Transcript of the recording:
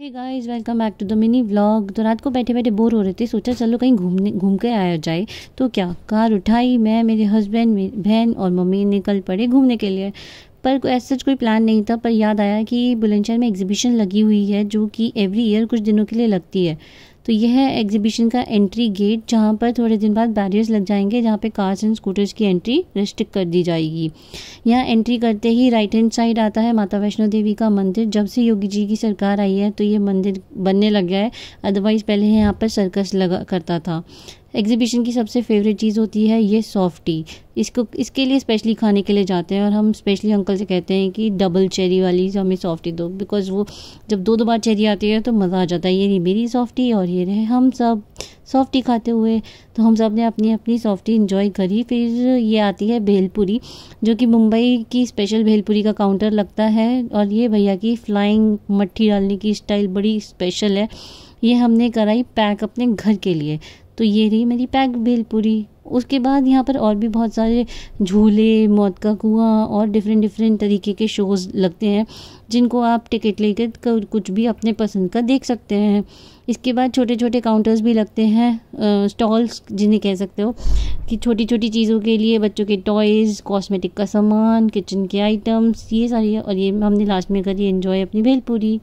hey guys welcome back to the mini vlog तो रात को बैठे बैठे बोर हो रहे थे सोचा चलो कहीं घूमने घूम के आया जाए तो क्या कार उठाई मैं मेरे हस्बैंड बहन और मम्मी निकल पड़े घूमने के लिए पर ऐसा कोई प्लान नहीं था पर याद आया कि बुलंदशहर में एग्जीबिशन लगी हुई है जो कि एवरी ईयर कुछ दिनों के लिए लगती है तो यह है एग्जीबिशन का एंट्री गेट जहाँ पर थोड़े दिन बाद बैरियर्स लग जाएंगे जहाँ पे कार्स एंड स्कूटर्स की एंट्री रिस्ट्रिक्ट कर दी जाएगी यहाँ एंट्री करते ही राइट हैंड साइड आता है माता वैष्णो देवी का मंदिर जब से योगी जी की सरकार आई है तो ये मंदिर बनने लग गया है अदरवाइज़ पहले यहाँ पर सर्कस लगा करता था एग्जीबिशन की सबसे फेवरेट चीज़ होती है ये सॉफ्टी इसको इसके लिए स्पेशली खाने के लिए जाते हैं और हम स्पेशली अंकल से कहते हैं कि डबल चेरी वाली हमें सॉफ्टी दो बिकॉज वो जब दो दो बार चेरी आती है तो मज़ा आ जाता है ये रही मेरी सॉफ्टी और ये रहे हम सब सॉफ्टी खाते हुए तो हम सब ने अपनी अपनी सॉफ्टी इंजॉय करी फिर ये आती है भेलपुरी जो कि मुंबई की स्पेशल भेलपुरी का काउंटर लगता है और ये भैया की फ्लाइंग मट्ठी डालने की स्टाइल बड़ी स्पेशल है ये हमने कराई पैक अपने घर के लिए तो ये रही मेरी पैक भेल पूरी उसके बाद यहाँ पर और भी बहुत सारे झूले मौत का कुआ और डिफरेंट डिफरेंट तरीके के शोज़ लगते हैं जिनको आप टिकट लेकर कुछ भी अपने पसंद का देख सकते हैं इसके बाद छोटे छोटे काउंटर्स भी लगते हैं स्टॉल्स जिन्हें कह सकते हो कि छोटी छोटी चीज़ों के लिए बच्चों के टॉयज़ कॉस्मेटिक का सामान किचन के आइटम्स ये सारी और ये हमने लास्ट में करी एंजॉय अपनी भेलपूरी